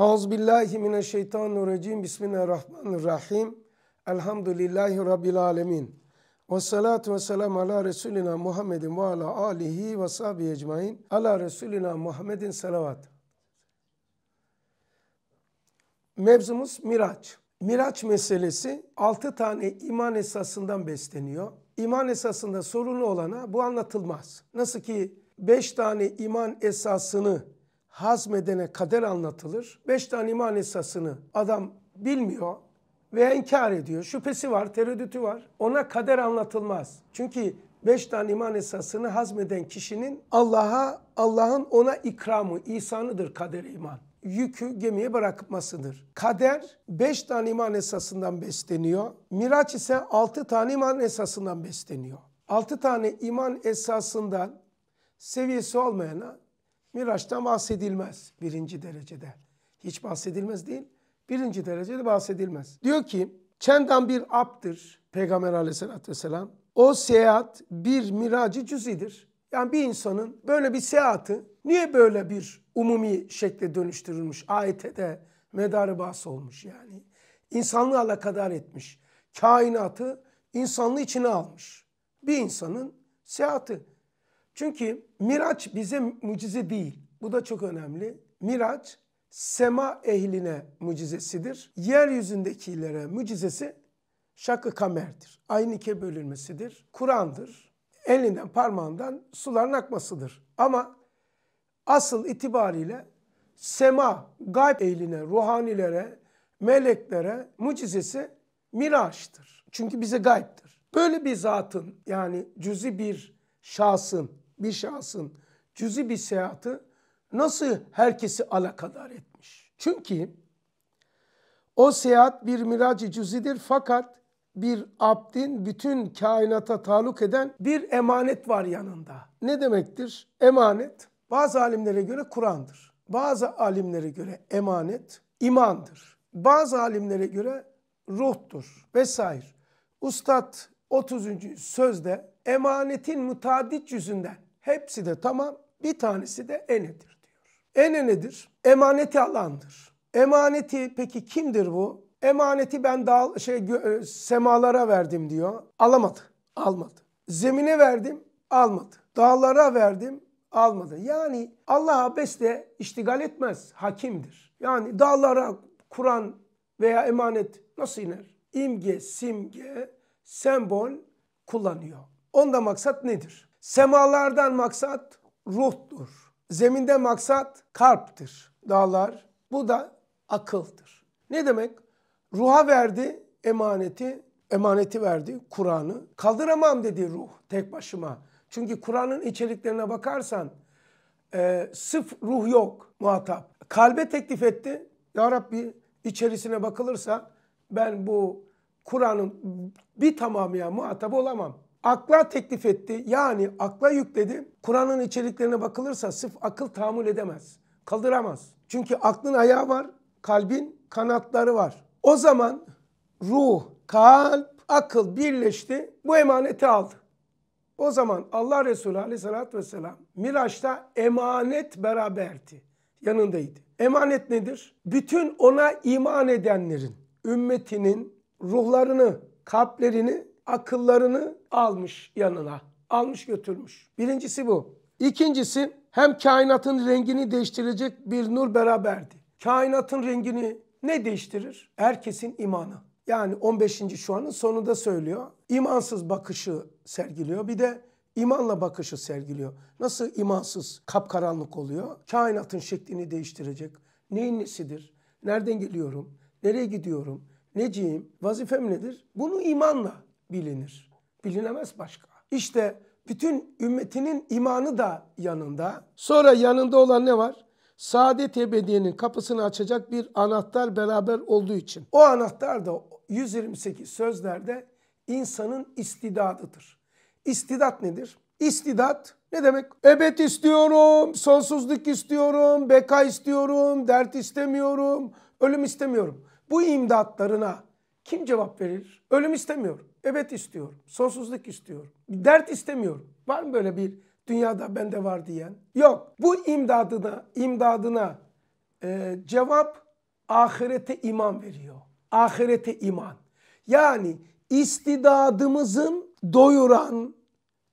Euzubillahimineşşeytanirracim. Bismillahirrahmanirrahim. Elhamdülillahi Rabbil alemin. Ve salatu ve selamu ala Resulina Muhammedin ve ala alihi ve sahbihi ecmain. Ala Resulina Muhammedin salavat. Mevzumuz Miraç. Miraç meselesi 6 tane iman esasından besleniyor. İman esasında sorunu olana bu anlatılmaz. Nasıl ki 5 tane iman esasını hazmedene kader anlatılır. Beş tane iman esasını adam bilmiyor ve inkar ediyor. Şüphesi var, tereddütü var. Ona kader anlatılmaz. Çünkü beş tane iman esasını hazmeden kişinin Allah'a, Allah'ın ona ikramı, ihsanıdır kader iman. Yükü gemiye bırakmasıdır. Kader beş tane iman esasından besleniyor. Miraç ise altı tane iman esasından besleniyor. Altı tane iman esasından seviyesi olmayana Miraç'tan bahsedilmez birinci derecede. Hiç bahsedilmez değil. Birinci derecede bahsedilmez. Diyor ki çendan bir aptır Peygamber aleyhissalatü vesselam. O seyahat bir miracı cüzidir. Yani bir insanın böyle bir seyahati niye böyle bir umumi şekle dönüştürülmüş? Ayete de medarı bahs olmuş yani. İnsanlığı alakadar etmiş. Kainatı insanlığı içine almış. Bir insanın seyahati. Çünkü Miraç bize mucize değil. Bu da çok önemli. Miraç sema ehline mucizesidir. Yeryüzündekilere mucizesi şakı kamerdir. Aynı ikiye bölünmesidir. Kur'an'dır. Elinden parmağından suların akmasıdır. Ama asıl itibariyle sema, gayb ehline, ruhanilere, meleklere mucizesi miraçtır. Çünkü bize gayiptir. Böyle bir zatın yani cüzi bir şahsın bir şahsın cüzi bir seyahati nasıl herkesi alakadar etmiş? Çünkü o seyahat bir miracı cüzidir fakat bir abdin bütün kainata taluk eden bir emanet var yanında. Ne demektir? Emanet bazı alimlere göre Kur'an'dır. Bazı alimlere göre emanet imandır. Bazı alimlere göre ruhtur vesaire. Ustad 30. sözde emanetin mutadid yüzünden Hepsi de tamam. Bir tanesi de enedir diyor. Ene nedir? Emaneti alandır. Emaneti peki kimdir bu? Emaneti ben dağ, şey, e, semalara verdim diyor. Alamadı. Almadı. Zemine verdim. Almadı. Dağlara verdim almadı. Yani Allah abesle iştigal etmez, hakimdir. Yani dağlara Kur'an veya emanet nasıl iner? İmge, simge, sembol kullanıyor. Onda maksat nedir? Semalardan maksat ruhtur. Zeminde maksat kalptir. Dağlar bu da akıldır. Ne demek? Ruha verdi emaneti, emaneti verdi Kur'an'ı. Kaldıramam dedi ruh tek başıma. Çünkü Kur'an'ın içeriklerine bakarsan e, sıf ruh yok muhatap. Kalbe teklif etti. Ya Rabbi içerisine bakılırsa ben bu Kur'an'ın bir tamamıya muhatap olamam akla teklif etti. Yani akla yükledi. Kur'an'ın içeriklerine bakılırsa sırf akıl tahammül edemez. Kaldıramaz. Çünkü aklın ayağı var, kalbin kanatları var. O zaman ruh, kalp, akıl birleşti. Bu emaneti aldı. O zaman Allah Resulü aleyhissalatü vesselam Miraç'ta emanet beraberdi. Yanındaydı. Emanet nedir? Bütün ona iman edenlerin, ümmetinin ruhlarını, kalplerini akıllarını almış yanına. Almış götürmüş. Birincisi bu. İkincisi hem kainatın rengini değiştirecek bir nur beraberdi. Kainatın rengini ne değiştirir? Herkesin imanı. Yani 15. şu anın sonunda söylüyor. İmansız bakışı sergiliyor. Bir de imanla bakışı sergiliyor. Nasıl imansız kapkaranlık oluyor? Kainatın şeklini değiştirecek. Neyin nesidir? Nereden geliyorum? Nereye gidiyorum? Neciyim? Vazifem nedir? Bunu imanla bilinir. Bilinemez başka. İşte bütün ümmetinin imanı da yanında. Sonra yanında olan ne var? Saadet ebediyenin kapısını açacak bir anahtar beraber olduğu için. O anahtar da 128 sözlerde insanın istidadıdır. İstidat nedir? İstidat ne demek? Ebed istiyorum, sonsuzluk istiyorum, beka istiyorum, dert istemiyorum, ölüm istemiyorum. Bu imdatlarına kim cevap verir? Ölüm istemiyorum. Evet istiyorum. Sonsuzluk istiyorum. Dert istemiyorum. Var mı böyle bir dünyada bende var diyen? Yok. Bu imdadına, imdadına e, cevap ahirete iman veriyor. Ahirete iman. Yani istidadımızın doyuran,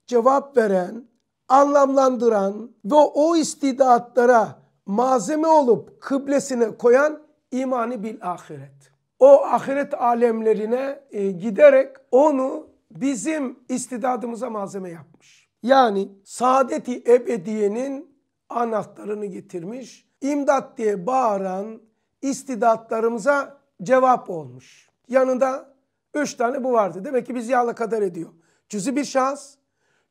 cevap veren, anlamlandıran ve o istidatlara malzeme olup kıblesine koyan imani bil ahiret o ahiret alemlerine e, giderek onu bizim istidadımıza malzeme yapmış. Yani saadeti ebediyenin anahtarını getirmiş. İmdat diye bağıran istidatlarımıza cevap olmuş. Yanında üç tane bu vardı. Demek ki biz yağla kadar ediyor. Cüzi bir şans,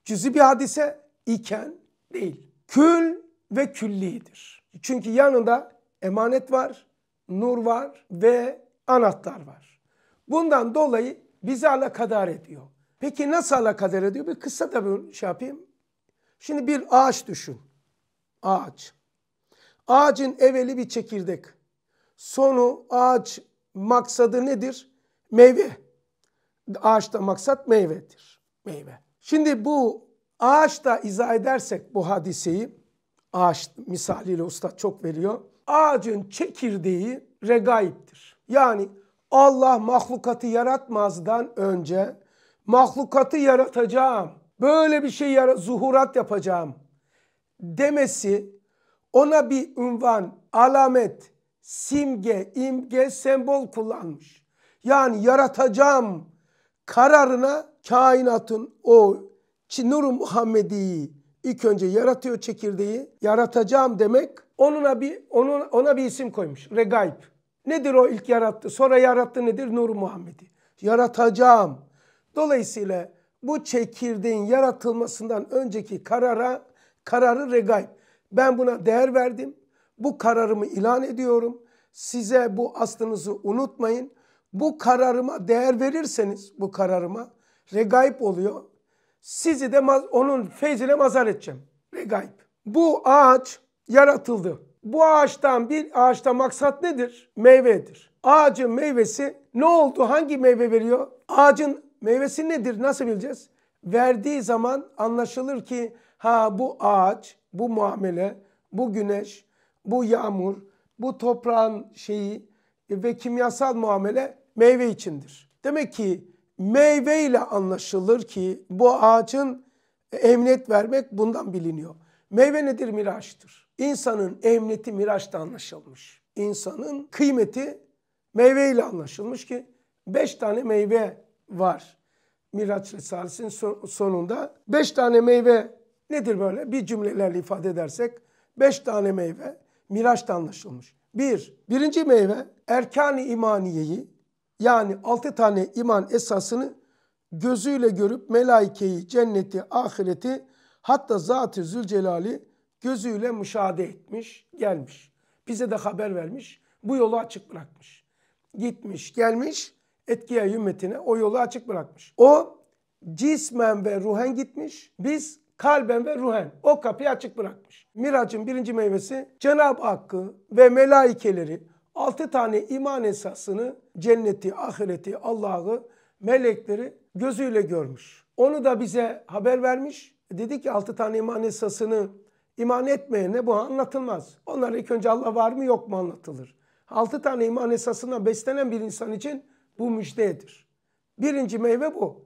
cüzi bir hadise iken değil. Kül ve küllidir. Çünkü yanında emanet var, nur var ve anahtar var. Bundan dolayı bizi alakadar ediyor. Peki nasıl alakadar ediyor? Bir kısa da bir şey yapayım. Şimdi bir ağaç düşün. Ağaç. Ağacın eveli bir çekirdek. Sonu ağaç maksadı nedir? Meyve. Ağaçta maksat meyvedir. Meyve. Şimdi bu ağaçta izah edersek bu hadiseyi ağaç misaliyle usta çok veriyor. Ağacın çekirdeği regaiptir. Yani Allah mahlukatı yaratmazdan önce mahlukatı yaratacağım. Böyle bir şey yara zuhurat yapacağım demesi ona bir ünvan, alamet, simge, imge, sembol kullanmış. Yani yaratacağım kararına kainatın o Nur-u Muhammedi'yi ilk önce yaratıyor çekirdeği. Yaratacağım demek onuna bir onun ona bir isim koymuş. Regaib. Nedir o ilk yarattı? Sonra yarattı nedir? Nur Muhammed'i. Yaratacağım. Dolayısıyla bu çekirdeğin yaratılmasından önceki karara kararı regaib. Ben buna değer verdim. Bu kararımı ilan ediyorum. Size bu aslınızı unutmayın. Bu kararıma değer verirseniz bu kararıma regaib oluyor. Sizi de onun feyzine mazar edeceğim. Regaib. Bu ağaç yaratıldı. Bu ağaçtan bir ağaçta maksat nedir? Meyvedir. Ağacın meyvesi ne oldu? Hangi meyve veriyor? Ağacın meyvesi nedir? Nasıl bileceğiz? Verdiği zaman anlaşılır ki ha bu ağaç, bu muamele, bu güneş, bu yağmur, bu toprağın şeyi ve kimyasal muamele meyve içindir. Demek ki meyve ile anlaşılır ki bu ağacın emniyet vermek bundan biliniyor. Meyve nedir? Miraçtır. İnsanın emniyeti Miraç'ta anlaşılmış. İnsanın kıymeti meyve ile anlaşılmış ki beş tane meyve var. Miraç Risalesi'nin sonunda beş tane meyve nedir böyle? Bir cümlelerle ifade edersek beş tane meyve Miraç'ta anlaşılmış. Bir, birinci meyve erkan-ı imaniyeyi yani altı tane iman esasını gözüyle görüp melaikeyi, cenneti, ahireti hatta Zat-ı Zülcelal'i gözüyle müşahede etmiş, gelmiş. Bize de haber vermiş, bu yolu açık bırakmış. Gitmiş, gelmiş, etkiye ümmetine o yolu açık bırakmış. O cismen ve ruhen gitmiş, biz kalben ve ruhen o kapıyı açık bırakmış. Miracın birinci meyvesi Cenab-ı Hakk'ı ve melaikeleri, altı tane iman esasını, cenneti, ahireti, Allah'ı, melekleri gözüyle görmüş. Onu da bize haber vermiş. E dedi ki altı tane iman esasını İman etmeyene bu anlatılmaz. Onlar ilk önce Allah var mı yok mu anlatılır. Altı tane iman esasına beslenen bir insan için bu müjdedir. Birinci meyve bu.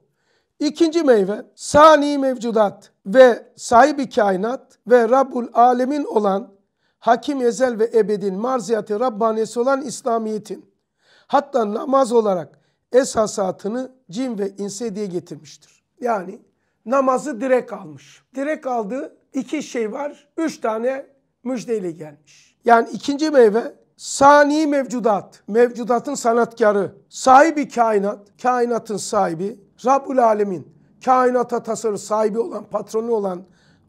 İkinci meyve sani mevcudat ve sahibi kainat ve Rabbul alemin olan hakim ezel ve ebedin marziyatı Rabbanesi olan İslamiyet'in hatta namaz olarak esasatını cin ve inse diye getirmiştir. Yani namazı direkt almış. Direkt aldığı iki şey var. Üç tane müjdeyle gelmiş. Yani ikinci meyve sani mevcudat. Mevcudatın sanatkarı. Sahibi kainat. Kainatın sahibi. Rabbul Alemin. Kainata tasarı sahibi olan, patronu olan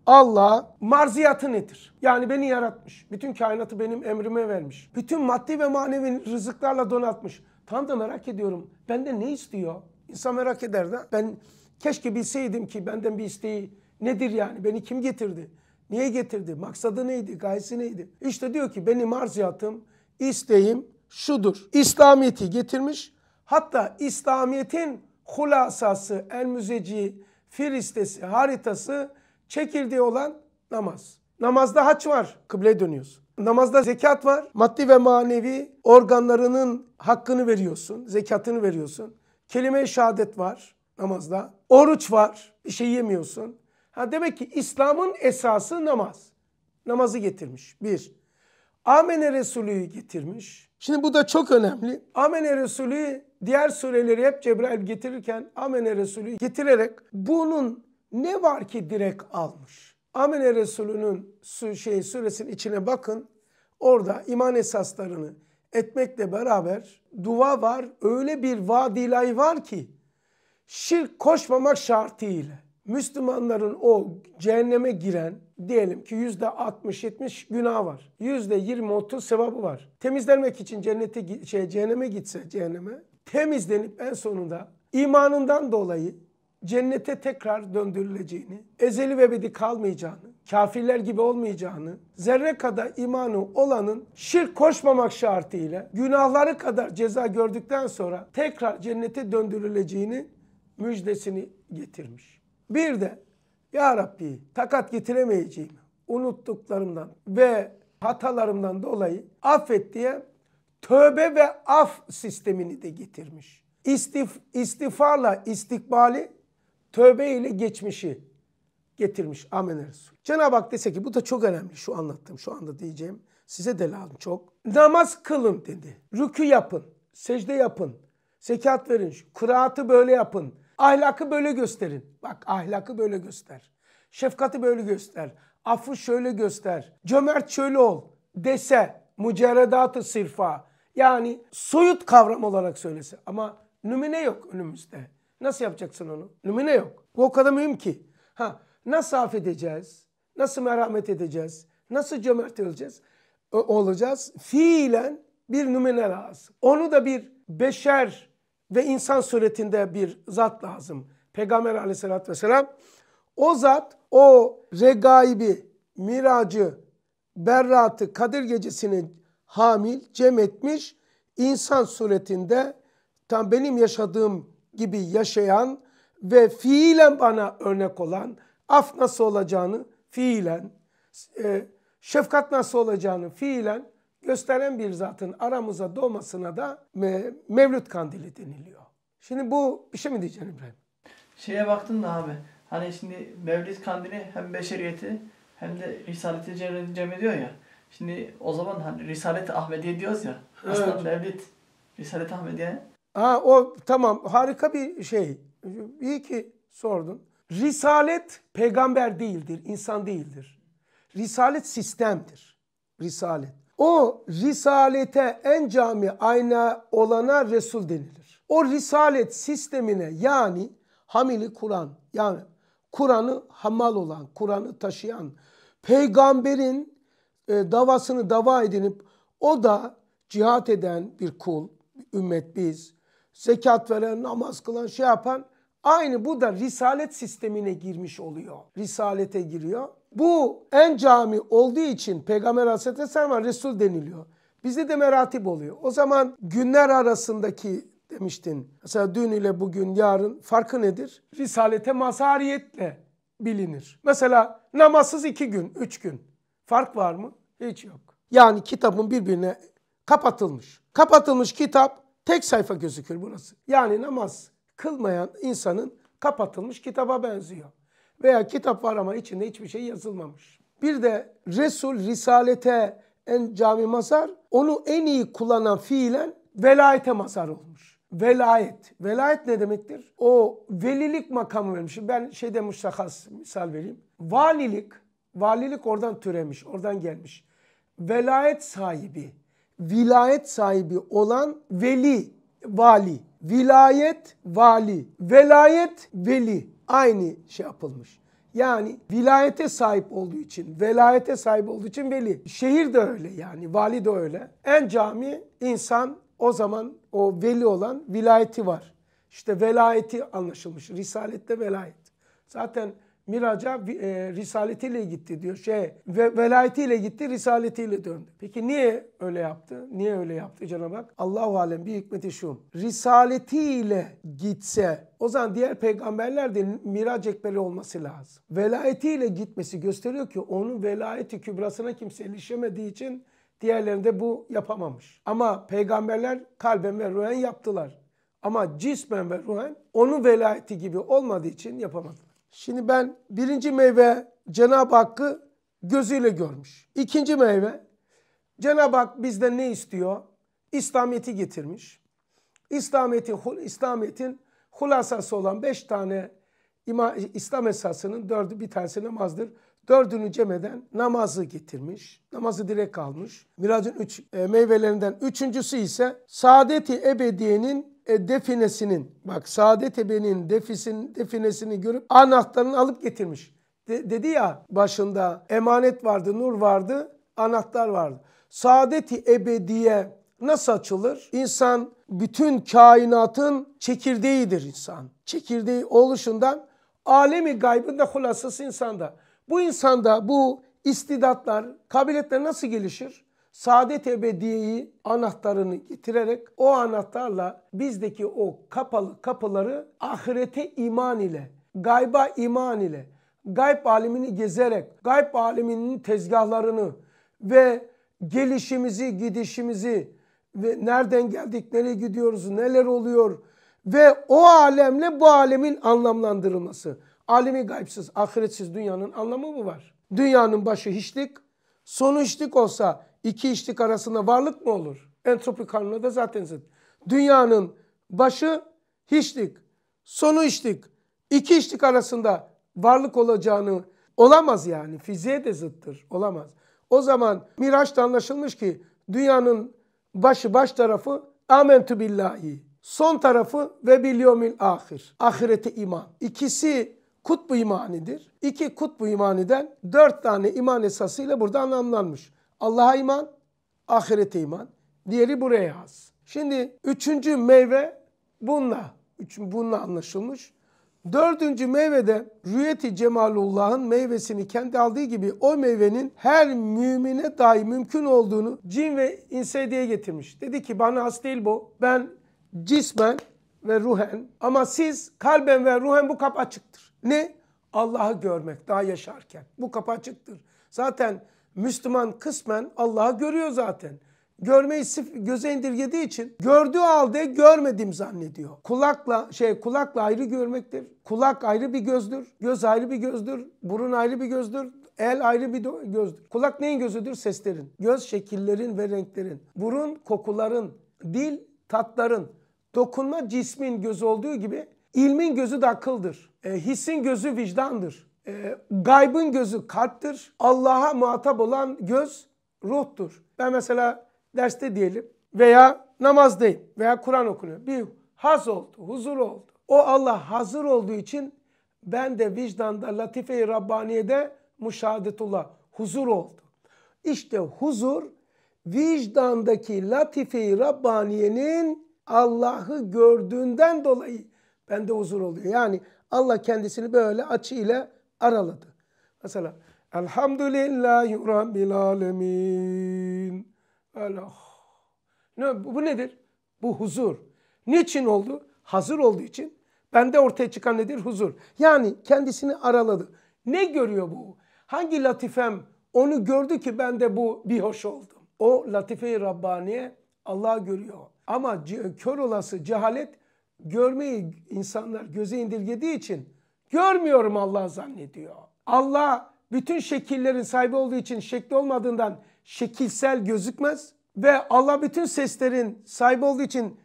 Allah marziyatı nedir? Yani beni yaratmış. Bütün kainatı benim emrime vermiş. Bütün maddi ve manevi rızıklarla donatmış. Tam da merak ediyorum. Benden ne istiyor? İnsan merak eder de. Ben keşke bilseydim ki benden bir isteği Nedir yani? Beni kim getirdi? Niye getirdi? Maksadı neydi? Gayesi neydi? İşte diyor ki benim arziyatım, isteğim şudur. İslamiyet'i getirmiş. Hatta İslamiyet'in hulasası, el müzeci, firistesi, haritası çekirdeği olan namaz. Namazda haç var, kıble dönüyorsun. Namazda zekat var, maddi ve manevi organlarının hakkını veriyorsun, zekatını veriyorsun. Kelime-i şehadet var namazda. Oruç var, bir şey yemiyorsun. Ha demek ki İslam'ın esası namaz. Namazı getirmiş. Bir. Amene Resulü'yü getirmiş. Şimdi bu da çok önemli. Amene Resulü diğer sureleri hep Cebrail getirirken Amene Resulü getirerek bunun ne var ki direkt almış. Amene Resulü'nün şey, suresinin içine bakın. Orada iman esaslarını etmekle beraber dua var. Öyle bir vadilay var ki şirk koşmamak şartıyla. Müslümanların o cehenneme giren diyelim ki yüzde 60-70 günah var. Yüzde 20-30 sevabı var. Temizlenmek için cennete şey, cehenneme gitse cehenneme temizlenip en sonunda imanından dolayı cennete tekrar döndürüleceğini, ezeli ve bedi kalmayacağını, kafirler gibi olmayacağını, zerre kadar imanı olanın şirk koşmamak şartıyla günahları kadar ceza gördükten sonra tekrar cennete döndürüleceğini müjdesini getirmiş. Bir de Ya Rabbi takat getiremeyeceğim unuttuklarımdan ve hatalarımdan dolayı affet diye tövbe ve af sistemini de getirmiş. İstif, istiğfarla istikbali, tövbe ile geçmişi getirmiş. Amin Resul. Cenab-ı Hak dese ki bu da çok önemli şu anlattığım şu anda diyeceğim. Size de lazım çok. Namaz kılın dedi. Rükü yapın. Secde yapın. Zekat verin. Kıraatı böyle yapın. Ahlakı böyle gösterin. Bak ahlakı böyle göster. Şefkati böyle göster. Affı şöyle göster. Cömert şöyle ol dese mücerredatı sırfa yani soyut kavram olarak söylese ama nümune yok önümüzde. Nasıl yapacaksın onu? Nümune yok. Bu o kadar mühim ki. Ha, nasıl affedeceğiz? Nasıl merhamet edeceğiz? Nasıl cömert olacağız? O, e, olacağız. Fiilen bir nümune lazım. Onu da bir beşer ve insan suretinde bir zat lazım. Peygamber aleyhissalatü vesselam. O zat o regaibi, miracı, berratı, kadir gecesini hamil, cem etmiş. insan suretinde tam benim yaşadığım gibi yaşayan ve fiilen bana örnek olan af nasıl olacağını fiilen, e, şefkat nasıl olacağını fiilen gösteren bir zatın aramıza doğmasına da Mevlüt Kandili deniliyor. Şimdi bu bir şey mi diyeceksin İbrahim? Şeye baktın da abi. Hani şimdi mevlüt Kandili hem beşeriyeti hem de Risaleti cem ediyor ya. Şimdi o zaman hani Risalet-i Ahmediye diyoruz ya. Evet. Aslında Mevlid Risalet-i Ahmediye. Ha o tamam harika bir şey. İyi ki sordun. Risalet peygamber değildir, insan değildir. Risalet sistemdir. Risalet. O risalete en cami ayna olana Resul denilir. O risalet sistemine yani hamili Kur'an yani Kur'an'ı hamal olan, Kur'an'ı taşıyan, peygamberin e, davasını dava edinip o da cihat eden bir kul, ümmet biz, zekat veren, namaz kılan, şey yapan aynı bu da risalet sistemine girmiş oluyor. Risalete giriyor. Bu en cami olduğu için Peygamber Aleyhisselatü Vesselam'a Resul deniliyor. Bizde de meratip oluyor. O zaman günler arasındaki demiştin. Mesela dün ile bugün, yarın farkı nedir? Risalete mazhariyetle bilinir. Mesela namazsız iki gün, üç gün. Fark var mı? Hiç yok. Yani kitabın birbirine kapatılmış. Kapatılmış kitap tek sayfa gözükür burası. Yani namaz kılmayan insanın kapatılmış kitaba benziyor veya kitap var ama içinde hiçbir şey yazılmamış. Bir de Resul Risalete en cami mazar onu en iyi kullanan fiilen velayete mazar olmuş. Velayet. Velayet ne demektir? O velilik makamı vermiş. Ben şeyde müştakas misal vereyim. Valilik, valilik oradan türemiş, oradan gelmiş. Velayet sahibi, vilayet sahibi olan veli, vali. Vilayet, vali. Velayet, veli aynı şey yapılmış. Yani vilayete sahip olduğu için, velayete sahip olduğu için veli. Şehir de öyle yani, vali de öyle. En cami insan o zaman o veli olan vilayeti var. İşte velayeti anlaşılmış. Risalette velayet. Zaten miraca e, risaletiyle gitti diyor. Şey ve velayetiyle gitti, risaletiyle döndü. Peki niye öyle yaptı? Niye öyle yaptı Cenab-ı Hak? Allahu alem bir hikmeti şu. Risaletiyle gitse o zaman diğer peygamberler de mirac ekberi olması lazım. Velayetiyle gitmesi gösteriyor ki onun velayeti kübrasına kimse ilişemediği için diğerlerinde bu yapamamış. Ama peygamberler kalben ve ruhen yaptılar. Ama cismen ve ruhen onun velayeti gibi olmadığı için yapamadılar. Şimdi ben birinci meyve Cenab-ı Hakk'ı gözüyle görmüş. İkinci meyve Cenab-ı Hak bizden ne istiyor? İslamiyet'i getirmiş. İslamiyet'in İslamiyet'in hulasası olan beş tane ima, İslam esasının dördü bir tanesi namazdır. Dördünü cemeden namazı getirmiş. Namazı direkt almış. Miracın üç e, meyvelerinden üçüncüsü ise saadeti ebediyenin e, definesinin bak Saadet Ebe'nin defisin, definesini görüp anahtarını alıp getirmiş. De, dedi ya başında emanet vardı, nur vardı, anahtar vardı. Saadeti ebediye nasıl açılır? İnsan bütün kainatın çekirdeğidir insan. Çekirdeği oluşundan alemi gaybın da hulasası insanda. Bu insanda bu istidatlar, kabiliyetler nasıl gelişir? saadet ebediyeyi anahtarını getirerek o anahtarla bizdeki o kapalı kapıları ahirete iman ile, gayba iman ile, gayb alemini gezerek, gayb aliminin tezgahlarını ve gelişimizi, gidişimizi ve nereden geldik, nereye gidiyoruz, neler oluyor ve o alemle bu alemin anlamlandırılması. Alemi gaybsız, ahiretsiz dünyanın anlamı mı var? Dünyanın başı hiçlik, sonu hiçlik olsa iki içlik arasında varlık mı olur? Entropi kanunu da zaten zıt. Dünyanın başı hiçlik, sonu içlik. İki içlik arasında varlık olacağını olamaz yani. Fiziğe de zıttır. Olamaz. O zaman Miraç'ta anlaşılmış ki dünyanın başı baş tarafı amentü billahi. Son tarafı ve bilyomil ahir. Ahirete iman. İkisi kutbu imanidir. İki kutbu imaniden dört tane iman esasıyla burada anlamlanmış. Allah'a iman, ahirete iman. Diğeri buraya yaz. Şimdi üçüncü meyve bununla. Üç, bununla anlaşılmış. Dördüncü meyvede rüyeti cemalullahın meyvesini kendi aldığı gibi o meyvenin her mümine dahi mümkün olduğunu cin ve inse diye getirmiş. Dedi ki bana has değil bu. Ben cismen ve ruhen ama siz kalben ve ruhen bu kap açıktır. Ne? Allah'ı görmek daha yaşarken. Bu kap açıktır. Zaten Müslüman kısmen Allah'ı görüyor zaten. Görmeyi sif göze indirgediği için gördüğü halde görmedim zannediyor. Kulakla şey kulakla ayrı görmektir. Kulak ayrı bir gözdür. Göz ayrı bir gözdür. Burun ayrı bir gözdür. El ayrı bir gözdür. Kulak neyin gözüdür? Seslerin. Göz şekillerin ve renklerin. Burun kokuların. Dil tatların. Dokunma cismin gözü olduğu gibi ilmin gözü de akıldır. E, hissin gözü vicdandır. E, gaybın gözü kalptir. Allah'a muhatap olan göz ruhtur. Ben mesela derste diyelim veya namazdayım veya Kur'an okunuyor. Bir haz oldu, huzur oldu. O Allah hazır olduğu için ben de vicdanda, latife-i Rabbaniye'de müşahadetullah, huzur oldu. İşte huzur vicdandaki latife-i Rabbaniye'nin Allah'ı gördüğünden dolayı bende huzur oluyor. Yani Allah kendisini böyle açıyla araladı. Mesela Elhamdülillahi Rabbil Alemin. Allah. Oh. Ne, bu nedir? Bu huzur. Niçin oldu? Hazır olduğu için. Bende ortaya çıkan nedir? Huzur. Yani kendisini araladı. Ne görüyor bu? Hangi latifem onu gördü ki ben de bu bir hoş oldum. O latife-i Rabbaniye Allah görüyor. Ama kör olası cehalet görmeyi insanlar göze indirgediği için Görmüyorum Allah zannediyor. Allah bütün şekillerin sahibi olduğu için şekli olmadığından şekilsel gözükmez ve Allah bütün seslerin sahibi olduğu için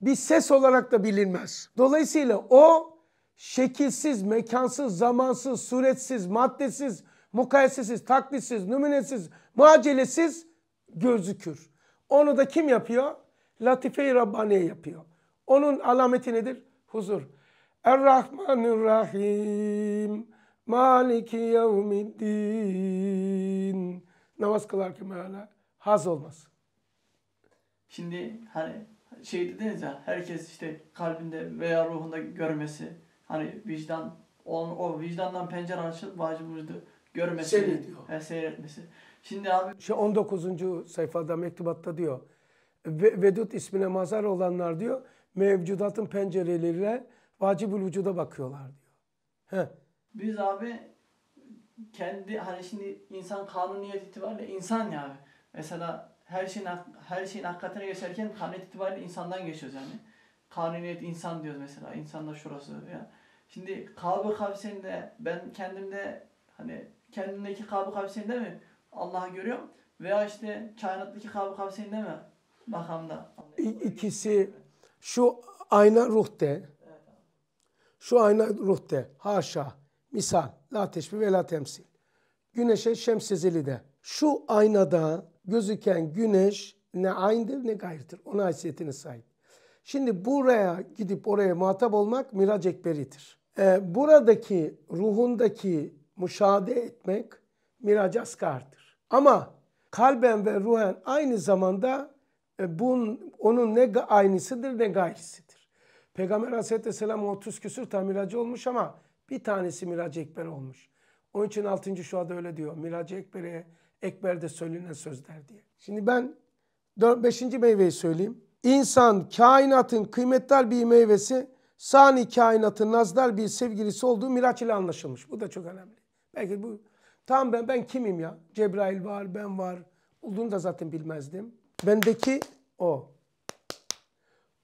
bir ses olarak da bilinmez. Dolayısıyla o şekilsiz, mekansız, zamansız, suretsiz, maddesiz, mukayesesiz, taklitsiz, numunesiz, macelesiz gözükür. Onu da kim yapıyor? Latife-i Rabbaniye yapıyor. Onun alameti nedir? Huzur. Errahmanirrahim. Maliki yevmiddin. Namaz kılarken böyle haz olmaz. Şimdi hani şey dediniz ya herkes işte kalbinde veya ruhunda görmesi hani vicdan on o vicdandan pencere açıp vacibimizdi görmesi. Seyrediyor. He, seyretmesi. Şimdi abi. Şey 19. sayfada mektubatta diyor. Vedut ismine mazar olanlar diyor mevcudatın pencereleriyle vacibül vücuda bakıyorlar diyor. Heh. Biz abi kendi hani şimdi insan kanuniyet itibariyle insan yani. Mesela her şeyin her şeyin hakikatine geçerken kanuniyet itibariyle insandan geçiyoruz yani. Kanuniyet insan diyoruz mesela. İnsan da şurası ya. Şimdi kabı kavsinde ben kendimde hani kendimdeki kabı kavsinde mi Allah'ı görüyorum veya işte kainattaki kabı kavsinde mi bakamda? İkisi şu ayna ruh de şu ayna ruhte, haşa, misal, la teşbih ve la temsil. Güneşe şemsizili de. Şu aynada gözüken güneş ne aynıdır ne gayrıdır. Ona haysiyetine sahip. Şimdi buraya gidip oraya muhatap olmak mirac ekberidir. Ee, buradaki ruhundaki müşahede etmek mirac asgardır. Ama kalben ve ruhen aynı zamanda e, bun, onun ne aynısıdır ne gayrısıdır. Peygamber aleyhisselam 30 küsür tam miracı olmuş ama bir tanesi miracı ekber olmuş. Onun için 6. anda öyle diyor. Miracı ekbere, ekber de söylenen sözler diye. Şimdi ben 5. meyveyi söyleyeyim. İnsan kainatın kıymetli bir meyvesi, sani kainatın nazlar bir sevgilisi olduğu miraç ile anlaşılmış. Bu da çok önemli. Belki bu tam ben ben kimim ya? Cebrail var, ben var. Olduğunu da zaten bilmezdim. Bendeki o.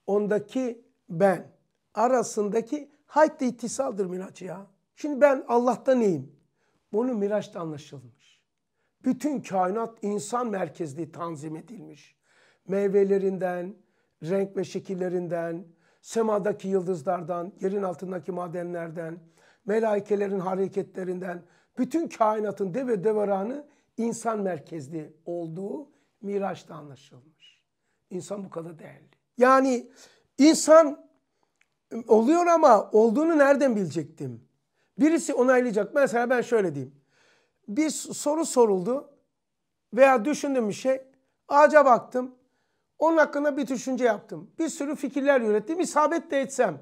Ondaki ben arasındaki hayt ittisaldır miraç ya. Şimdi ben Allah'ta neyim? Bunu miraçta anlaşılmış. Bütün kainat insan merkezli tanzim edilmiş. Meyvelerinden, renk ve şekillerinden, semadaki yıldızlardan, yerin altındaki madenlerden, melaikelerin hareketlerinden, bütün kainatın ve deveranı insan merkezli olduğu Miraç'ta anlaşılmış. İnsan bu kadar değerli. Yani İnsan oluyor ama olduğunu nereden bilecektim? Birisi onaylayacak. Mesela ben şöyle diyeyim. Bir soru soruldu veya düşündüğüm bir şey. Ağaca baktım. Onun hakkında bir düşünce yaptım. Bir sürü fikirler ürettim. İsabet de etsem.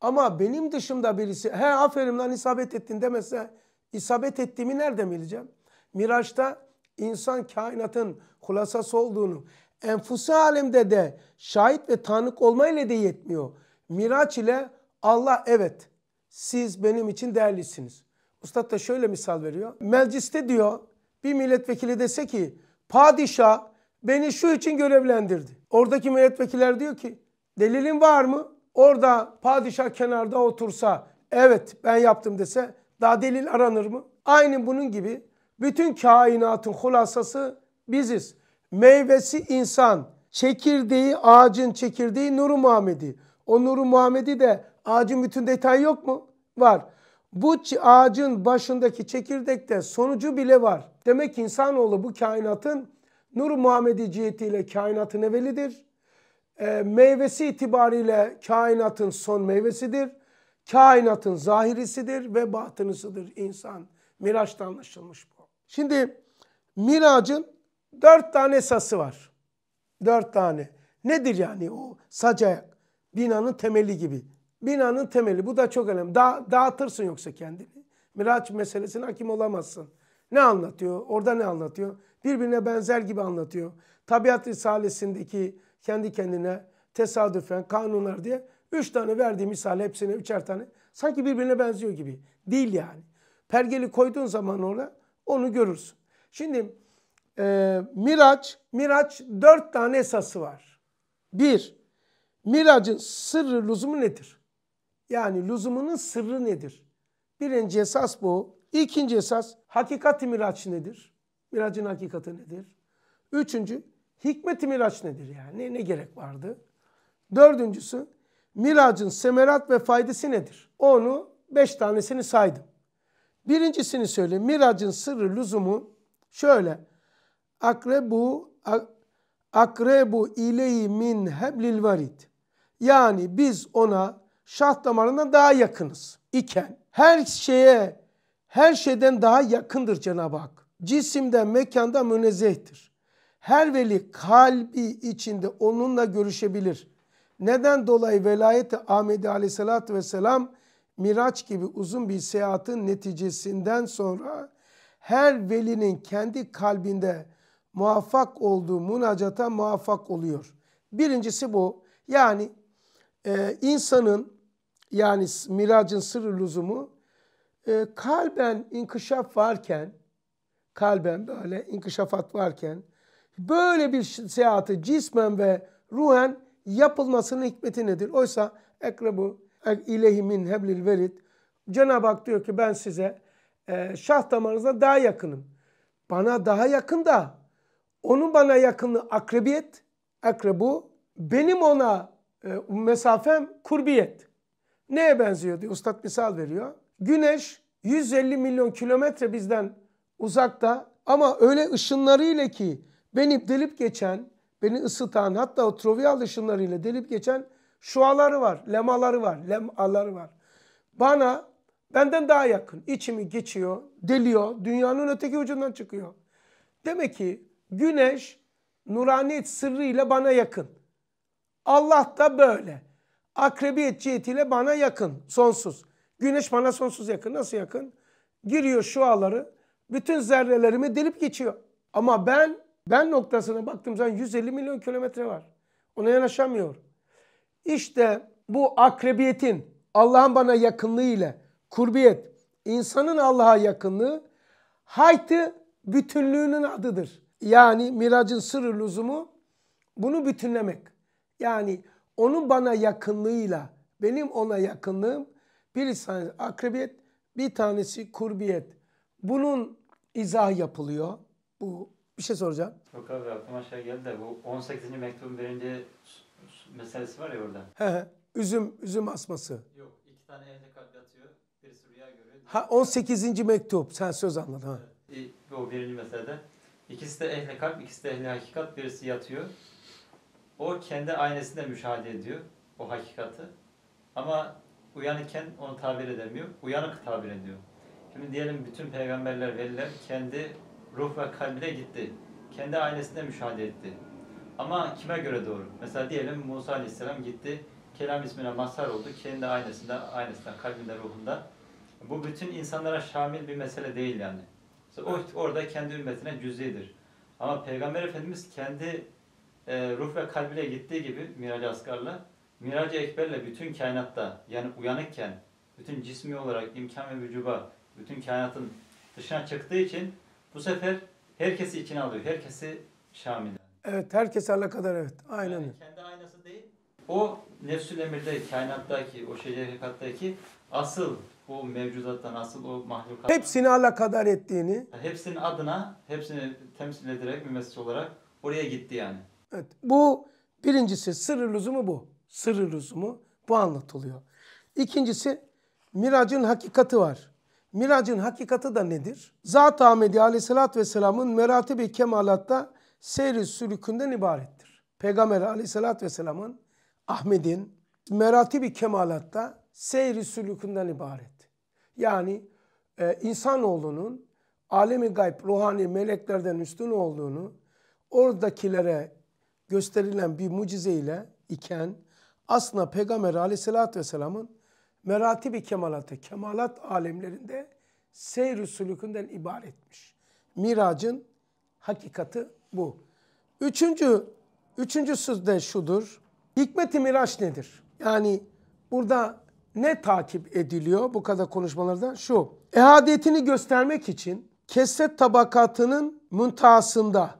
Ama benim dışımda birisi he aferin lan isabet ettin demese isabet ettiğimi nereden bileceğim? Miraç'ta insan kainatın kulasası olduğunu, enfusi alemde de şahit ve tanık olmayla da yetmiyor. Miraç ile Allah evet siz benim için değerlisiniz. Üstad da şöyle misal veriyor. Mecliste diyor bir milletvekili dese ki padişah beni şu için görevlendirdi. Oradaki milletvekiller diyor ki delilin var mı? Orada padişah kenarda otursa evet ben yaptım dese daha delil aranır mı? Aynı bunun gibi bütün kainatın hulasası biziz meyvesi insan, çekirdeği ağacın çekirdeği Nuru Muhammedi. O Nuru Muhammedi de ağacın bütün detay yok mu? Var. Bu ağacın başındaki çekirdekte sonucu bile var. Demek ki insanoğlu bu kainatın Nuru Muhammedi cihetiyle kainatın evvelidir. E, meyvesi itibariyle kainatın son meyvesidir. Kainatın zahirisidir ve batınısıdır insan. Miraç'ta anlaşılmış bu. Şimdi miracın Dört tane sası var. Dört tane. Nedir yani o sac Binanın temeli gibi. Binanın temeli. Bu da çok önemli. Da dağıtırsın yoksa kendini. Miraç meselesine hakim olamazsın. Ne anlatıyor? Orada ne anlatıyor? Birbirine benzer gibi anlatıyor. Tabiat Risalesi'ndeki kendi kendine tesadüfen kanunlar diye üç tane verdiği misal hepsine üçer tane sanki birbirine benziyor gibi. Değil yani. Pergeli koyduğun zaman orada onu görürsün. Şimdi e, Miraç, Miraç dört tane esası var. Bir, Miracın sırrı lüzumu nedir? Yani lüzumunun sırrı nedir? Birinci esas bu. İkinci esas hakikati miraç nedir? Miracın hakikati nedir? Üçüncü hikmeti miraç nedir yani? Ne, gerek vardı? Dördüncüsü miracın semerat ve faydası nedir? Onu beş tanesini saydım. Birincisini söyle. Miracın sırrı lüzumu şöyle akrebu akrebu ileyi min heblil varid. Yani biz ona şah damarına daha yakınız iken her şeye her şeyden daha yakındır Cenab-ı Hak. Cisimde, mekanda münezzehtir. Her veli kalbi içinde onunla görüşebilir. Neden dolayı velayeti Ahmedi aleyhissalatü vesselam Miraç gibi uzun bir seyahatin neticesinden sonra her velinin kendi kalbinde muvaffak olduğu münacata muvaffak oluyor. Birincisi bu. Yani e, insanın yani miracın sırrı lüzumu e, kalben inkışaf varken kalben böyle inkışafat varken böyle bir seyahati cismen ve ruhen yapılmasının hikmeti nedir? Oysa ekrebu ilehimin heblil verit Cenab-ı Hak diyor ki ben size e, şah damarınıza daha yakınım. Bana daha yakın da onu bana yakınlığı akrabiyet, akrabu. Benim ona e, mesafem kurbiyet. Neye benziyor diye Üstad misal veriyor. Güneş 150 milyon kilometre bizden uzakta ama öyle ışınlarıyla ki beni delip geçen, beni ısıtan hatta o troviyal ışınlarıyla delip geçen şuaları var, lemaları var, lemaları var. Bana benden daha yakın. içimi geçiyor, deliyor, dünyanın öteki ucundan çıkıyor. Demek ki Güneş nuraniyet sırrıyla bana yakın. Allah da böyle. Akrebiyet cihetiyle bana yakın. Sonsuz. Güneş bana sonsuz yakın. Nasıl yakın? Giriyor şu ağları. Bütün zerrelerimi delip geçiyor. Ama ben ben noktasına baktığım zaman 150 milyon kilometre var. Ona yanaşamıyor. İşte bu akrebiyetin Allah'ın bana yakınlığı ile kurbiyet, insanın Allah'a yakınlığı haytı bütünlüğünün adıdır. Yani miracın sırrı lüzumu bunu bütünlemek. Yani onun bana yakınlığıyla benim ona yakınlığım bir tanesi akrabiyet, bir tanesi kurbiyet. Bunun izah yapılıyor. Bu bir şey soracağım. Yok abi aklıma şey geldi de bu 18. mektubun birinci meselesi var ya orada. He he. Üzüm, üzüm asması. Yok. iki tane elde kalp yatıyor. Birisi rüya görüyor. Ha 18. mektup. Sen söz anladın ha. Evet. O birinci meselede. İkisi de ehli kalp, ikisi de ehli hakikat. Birisi yatıyor. O kendi aynasında müşahede ediyor o hakikati. Ama uyanıkken onu tabir edemiyor. Uyanık tabir ediyor. Şimdi diyelim bütün peygamberler, veliler kendi ruh ve kalbine gitti. Kendi aynasında müşahede etti. Ama kime göre doğru? Mesela diyelim Musa Aleyhisselam gitti. Kelam ismine mazhar oldu. Kendi aynasında, aynasından, kalbinde, ruhunda. Bu bütün insanlara şamil bir mesele değil yani o, orada kendi ümmetine cüz'idir. Ama Peygamber Efendimiz kendi e, ruh ve kalbiyle gittiği gibi Mirac-ı Asgar'la, mirac Ekber'le bütün kainatta yani uyanıkken, bütün cismi olarak imkan ve vücuba, bütün kainatın dışına çıktığı için bu sefer herkesi içine alıyor. Herkesi Şamil. Evet, herkes kadar evet. Aynen. Yani kendi aynası değil. O nefsül emirdeki, kainattaki, o şeceri asıl o mevcudata asıl o mahlukata hepsini alakadar ettiğini hepsinin adına hepsini temsil ederek mümessil olarak oraya gitti yani. Evet bu birincisi sırrı lüzumu bu. Sırrı lüzumu bu anlatılıyor. İkincisi miracın hakikati var. Miracın hakikati da nedir? Zat-ı Ahmedi aleyhissalatü vesselamın meratibi kemalatta seyri sülükünden ibarettir. Peygamber aleyhissalatü vesselamın Ahmet'in meratibi kemalatta seyri sülükünden ibaret. Yani e, insanoğlunun alemi gayb, ruhani meleklerden üstün olduğunu oradakilere gösterilen bir mucizeyle iken aslında Peygamber aleyhissalatü vesselamın meratibi kemalatı, kemalat alemlerinde seyr-i sülükünden ibaretmiş. Miracın hakikati bu. Üçüncü, üçüncüsü de şudur. hikmet miraç nedir? Yani burada ne takip ediliyor bu kadar konuşmalarda? Şu, ehadiyetini göstermek için kesret tabakatının müntasında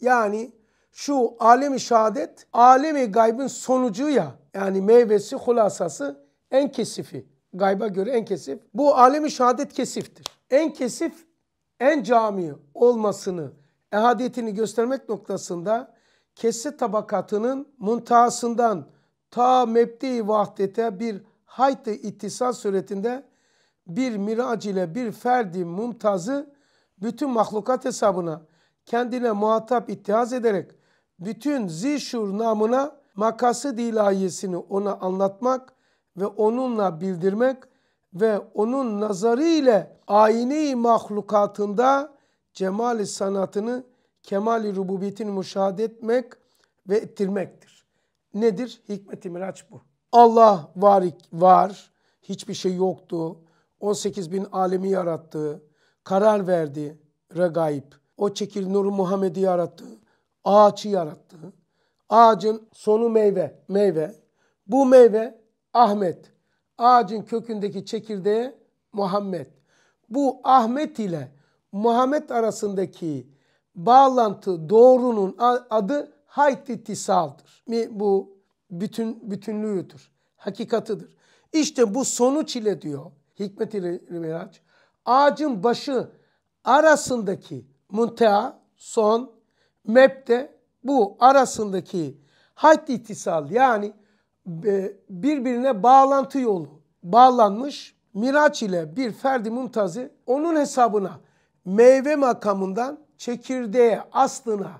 yani şu alemi şehadet, alemi gaybın sonucu ya yani meyvesi, hulasası en kesifi. Gayba göre en kesif. Bu alemi şehadet kesiftir. En kesif, en cami olmasını, ehadiyetini göstermek noktasında kesret tabakatının müntasından ta mebdi vahdete bir hayt ittisal suretinde bir mirac ile bir ferdi mumtazı bütün mahlukat hesabına kendine muhatap ittihaz ederek bütün zişur namına makası dilayesini ona anlatmak ve onunla bildirmek ve onun nazarı ile ayini mahlukatında cemali sanatını kemali rububiyetini müşahede etmek ve ettirmektir. Nedir? Hikmet-i Miraç bu. Allah varik var, hiçbir şey yoktu. 18 bin alemi yarattı, karar verdi regaib. O çekil nuru Muhammed'i yarattı, ağaçı yarattı. Ağacın sonu meyve, meyve. Bu meyve Ahmet. Ağacın kökündeki çekirdeği Muhammed. Bu Ahmet ile Muhammed arasındaki bağlantı doğrunun adı hayt mi Bu bütün bütünlüğüdür, hakikatıdır. İşte bu sonuç ile diyor hikmet ile Miraç, ağacın başı arasındaki muntea, son, mepte bu arasındaki hadd itisal yani e, birbirine bağlantı yolu bağlanmış Miraç ile bir ferdi mumtazı onun hesabına meyve makamından çekirdeğe aslına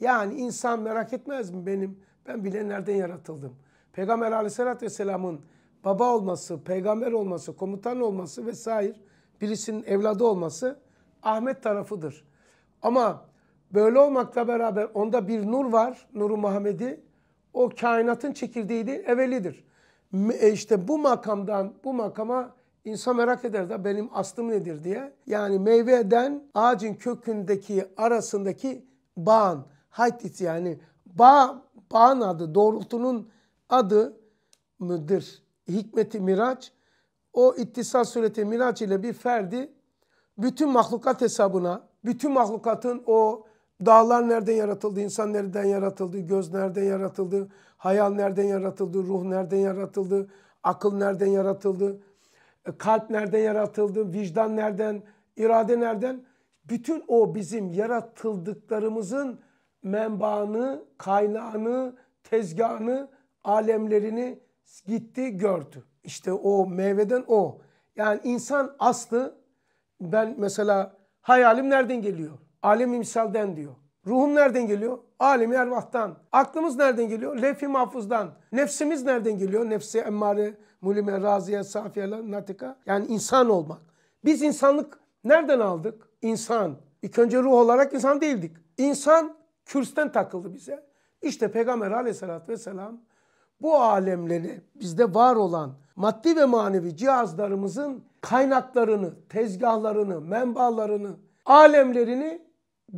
yani insan merak etmez mi benim ben bilenlerden yaratıldım. Peygamber aleyhissalatü vesselamın baba olması, peygamber olması, komutan olması vesaire birisinin evladı olması Ahmet tarafıdır. Ama böyle olmakla beraber onda bir nur var, nuru Muhammed'i. O kainatın çekirdeği değil, evvelidir. E bu makamdan bu makama insan merak eder de benim aslım nedir diye. Yani meyveden ağacın kökündeki arasındaki bağın, haytit yani bağ Bağın adı, doğrultunun adı mıdır? Hikmeti miraç, o ittisal sureti miraç ile bir ferdi bütün mahlukat hesabına, bütün mahlukatın o dağlar nereden yaratıldı, insan nereden yaratıldı, göz nereden yaratıldı, hayal nereden yaratıldı, ruh nereden yaratıldı, akıl nereden yaratıldı, e, kalp nereden yaratıldı, vicdan nereden, irade nereden? Bütün o bizim yaratıldıklarımızın menbaını, kaynağını, tezgahını, alemlerini gitti gördü. İşte o meyveden o. Yani insan aslı ben mesela hayalim nereden geliyor? Alem imsalden diyor. Ruhum nereden geliyor? Alemi ervahtan. Aklımız nereden geliyor? Lef-i mahfuzdan. Nefsimiz nereden geliyor? Nefsi emmare, mulime, raziye, safiye, natika. Yani insan olmak. Biz insanlık nereden aldık? İnsan. İlk önce ruh olarak insan değildik. İnsan Kürsten takıldı bize. İşte Peygamber aleyhissalatü vesselam bu alemleri bizde var olan maddi ve manevi cihazlarımızın kaynaklarını, tezgahlarını, menbaalarını, alemlerini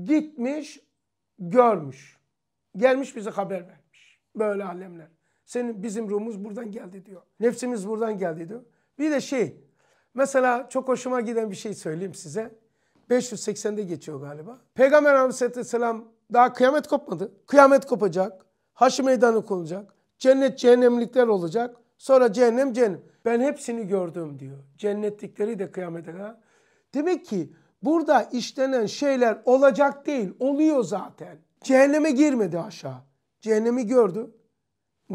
gitmiş, görmüş. Gelmiş bize haber vermiş. Böyle alemler. Senin bizim ruhumuz buradan geldi diyor. Nefsimiz buradan geldi diyor. Bir de şey, mesela çok hoşuma giden bir şey söyleyeyim size. 580'de geçiyor galiba. Peygamber Vesselam daha kıyamet kopmadı. Kıyamet kopacak. Haşi meydanı konulacak. Cennet cehennemlikler olacak. Sonra cehennem cehennem. Ben hepsini gördüm diyor. Cennetlikleri de kıyamete kadar. Demek ki burada işlenen şeyler olacak değil. Oluyor zaten. Cehenneme girmedi aşağı. Cehennemi gördü.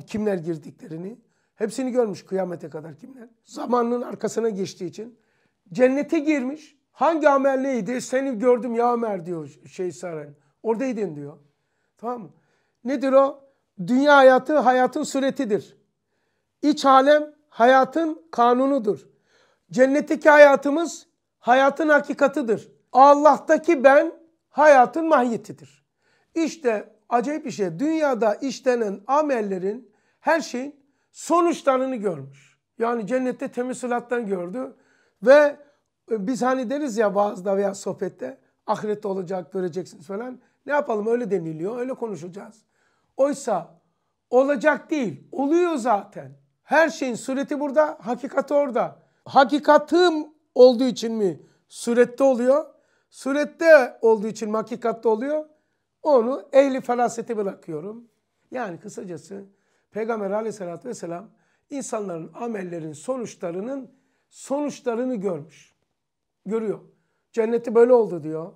Kimler girdiklerini. Hepsini görmüş kıyamete kadar kimler. Zamanın arkasına geçtiği için. Cennete girmiş. Hangi amel neydi? Seni gördüm ya Ömer diyor şey Saray. Oradaydın diyor. Tamam mı? Nedir o? Dünya hayatı hayatın suretidir. İç alem hayatın kanunudur. Cennetteki hayatımız hayatın hakikatıdır. Allah'taki ben hayatın mahiyetidir. İşte acayip bir şey. Dünyada işlenen amellerin her şeyin sonuçlarını görmüş. Yani cennette temiz sulattan gördü ve e, biz hani deriz ya bazıda veya sohbette ahirette olacak göreceksiniz falan. Ne yapalım öyle deniliyor, öyle konuşacağız. Oysa olacak değil, oluyor zaten. Her şeyin sureti burada, hakikati orada. Hakikatım olduğu için mi surette oluyor? Surette olduğu için mi hakikatte oluyor? Onu ehli felasete bırakıyorum. Yani kısacası Peygamber aleyhissalatü vesselam insanların amellerin sonuçlarının sonuçlarını görmüş. Görüyor. Cenneti böyle oldu diyor.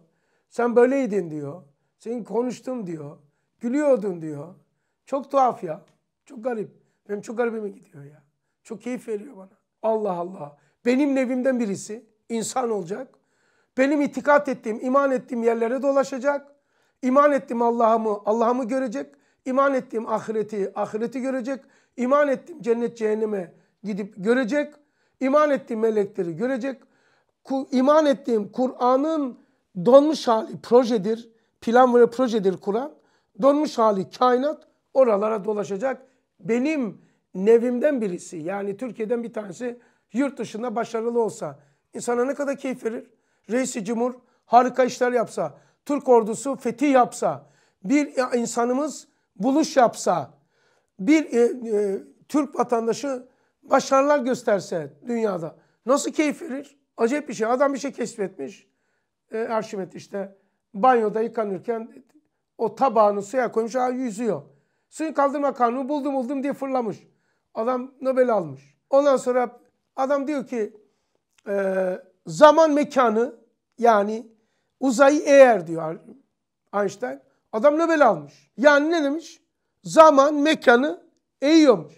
Sen böyleydin diyor. Senin konuştum diyor. Gülüyordun diyor. Çok tuhaf ya. Çok garip. Benim çok garibime gidiyor ya. Çok keyif veriyor bana. Allah Allah. Benim nevimden birisi insan olacak. Benim itikat ettiğim, iman ettiğim yerlere dolaşacak. İman ettiğim Allah'ımı, Allah'ımı görecek. İman ettiğim ahireti, ahireti görecek. İman ettiğim cennet cehenneme gidip görecek. İman ettiğim melekleri görecek. İman ettiğim Kur'an'ın donmuş hali projedir plan ve projedir Kur'an. Donmuş hali kainat oralara dolaşacak. Benim nevimden birisi yani Türkiye'den bir tanesi yurt dışında başarılı olsa insana ne kadar keyif verir? Reisi Cumhur harika işler yapsa, Türk ordusu fetih yapsa, bir insanımız buluş yapsa, bir e, e, Türk vatandaşı başarılar gösterse dünyada nasıl keyif verir? Acayip bir şey. Adam bir şey keşfetmiş. E, Arşimet işte banyoda yıkanırken o tabağını suya koymuş ha yüzüyor. Suyu kaldırma kanunu buldum buldum diye fırlamış. Adam Nobel almış. Ondan sonra adam diyor ki e, zaman mekanı yani uzayı eğer diyor Einstein. Adam Nobel almış. Yani ne demiş? Zaman mekanı eğiyormuş.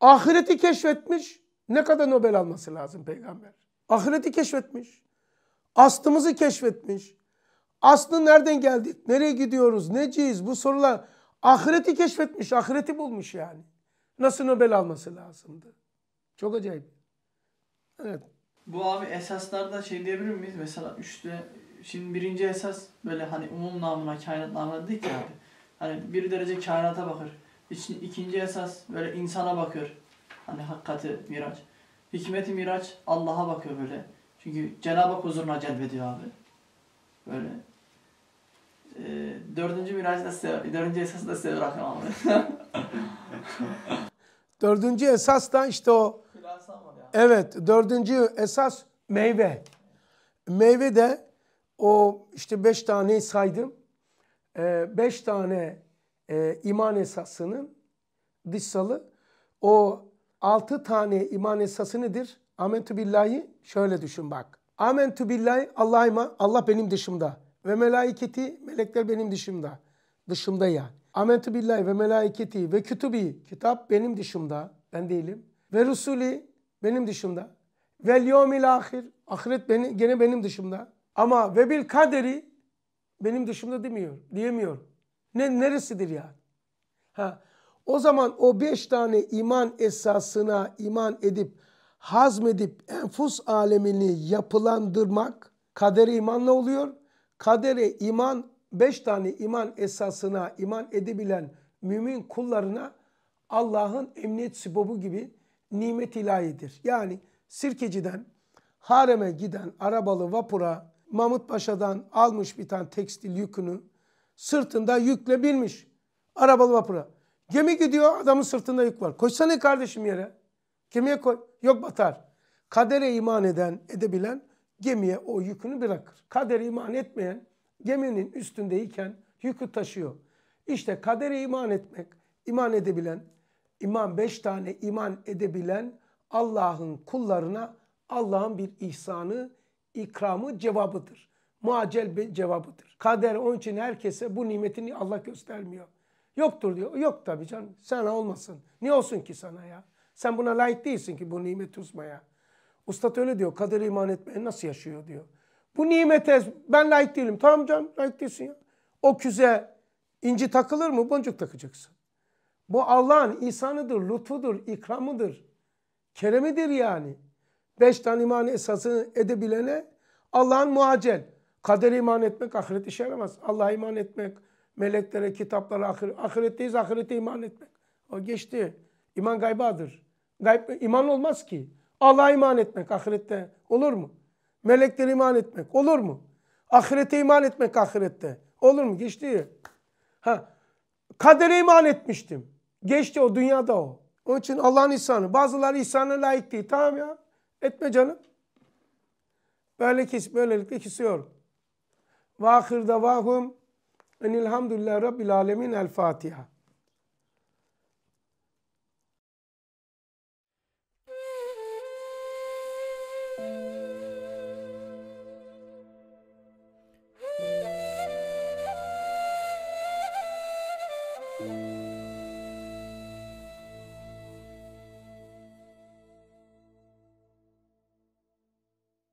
Ahireti keşfetmiş. Ne kadar Nobel alması lazım peygamber? Ahireti keşfetmiş. Astımızı keşfetmiş. Aslı nereden geldi? Nereye gidiyoruz? Neciyiz? Bu sorular ahireti keşfetmiş, ahireti bulmuş yani. Nasıl Nobel alması lazımdı? Çok acayip. Evet. Bu abi esaslarda şey diyebilir miyiz? Mesela üçte şimdi birinci esas böyle hani umum namına, kainat namına dedik ya abi. Hani bir derece kainata bakır. İçin, ikinci esas böyle insana bakıyor. Hani hakikati miraç. Hikmeti miraç Allah'a bakıyor böyle. Çünkü Cenab-ı Hak huzuruna celbediyor abi. Böyle. Ee, dördüncü miracı da size, dördüncü esası da size bırakamam. dördüncü esas da işte o. Evet, dördüncü esas meyve. Meyve de o işte beş tane saydım. E, beş tane e, iman esasının dışsalı. O altı tane iman esası nedir? Amentü billahi şöyle düşün bak. Amentü billahi Allah'ıma Allah benim dışımda. Ve melaiketi, melekler benim dışımda. Dışımda yani. Amentü billahi ve melaiketi ve kütübi, kitap benim dışımda. Ben değilim. Ve rusuli, benim dışımda. Ve yevmil ahir, ahiret beni, gene benim dışımda. Ama ve bil kaderi, benim dışımda demiyor, diyemiyor. Ne, neresidir ya? Ha. O zaman o beş tane iman esasına iman edip, hazmedip enfus alemini yapılandırmak kader imanla oluyor kadere iman, beş tane iman esasına iman edebilen mümin kullarına Allah'ın emniyet sibobu gibi nimet ilahidir. Yani Sirkeci'den hareme giden arabalı vapura Mahmut Paşa'dan almış bir tane tekstil yükünü sırtında yükle binmiş arabalı vapura. Gemi gidiyor adamın sırtında yük var. Koysana kardeşim yere. Gemiye koy. Yok batar. Kadere iman eden, edebilen gemiye o yükünü bırakır. Kadere iman etmeyen geminin üstündeyken yükü taşıyor. İşte kadere iman etmek, iman edebilen, iman beş tane iman edebilen Allah'ın kullarına Allah'ın bir ihsanı, ikramı cevabıdır. Muacel bir cevabıdır. Kader onun için herkese bu nimetini Allah göstermiyor. Yoktur diyor. Yok tabii can. Sana olmasın. Niye olsun ki sana ya? Sen buna layık değilsin ki bu nimeti uzmaya. Ustad öyle diyor. Kadere iman etmeye nasıl yaşıyor diyor. Bu nimete ben layık değilim. Tamam canım layık değilsin ya. O küze inci takılır mı? Boncuk takacaksın. Bu Allah'ın ihsanıdır, lütfudur, ikramıdır. Keremidir yani. Beş tane iman esasını edebilene Allah'ın muacel. Kadere iman etmek ahiret işe yaramaz. Allah'a iman etmek, meleklere, kitaplara, ahiret, ahiretteyiz, ahirete iman etmek. O geçti. İman gaybadır. Gayb, iman olmaz ki. Allah'a iman etmek ahirette olur mu? Meleklere iman etmek olur mu? Ahirete iman etmek ahirette olur mu? Geçti. Ha. Kadere iman etmiştim. Geçti o dünyada o. Onun için Allah'ın ihsanı. Bazıları ihsana layık değil. Tamam ya. Etme canım. Böyle kes, böylelikle kesiyorum. Vahir davahum enilhamdülillah rabbil alemin el Fatiha.